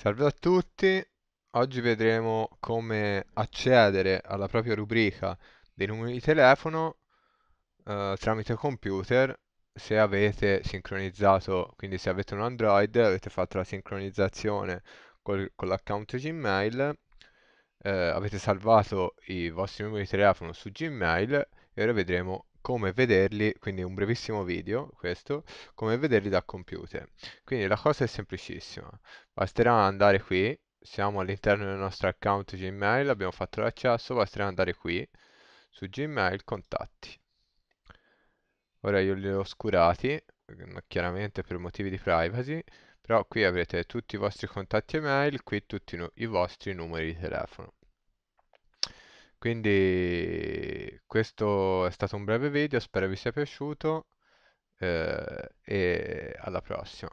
Salve a tutti, oggi vedremo come accedere alla propria rubrica dei numeri di telefono eh, tramite computer se avete sincronizzato, quindi se avete un Android avete fatto la sincronizzazione col, con l'account Gmail, eh, avete salvato i vostri numeri di telefono su Gmail e ora vedremo come vederli, quindi un brevissimo video, questo, come vederli dal computer. Quindi la cosa è semplicissima, basterà andare qui, siamo all'interno del nostro account Gmail, abbiamo fatto l'accesso, basterà andare qui, su Gmail, contatti. Ora io li ho oscurati, mm, chiaramente per motivi di privacy, però qui avrete tutti i vostri contatti email, qui tutti i vostri numeri di telefono. Quindi questo è stato un breve video, spero vi sia piaciuto eh, e alla prossima.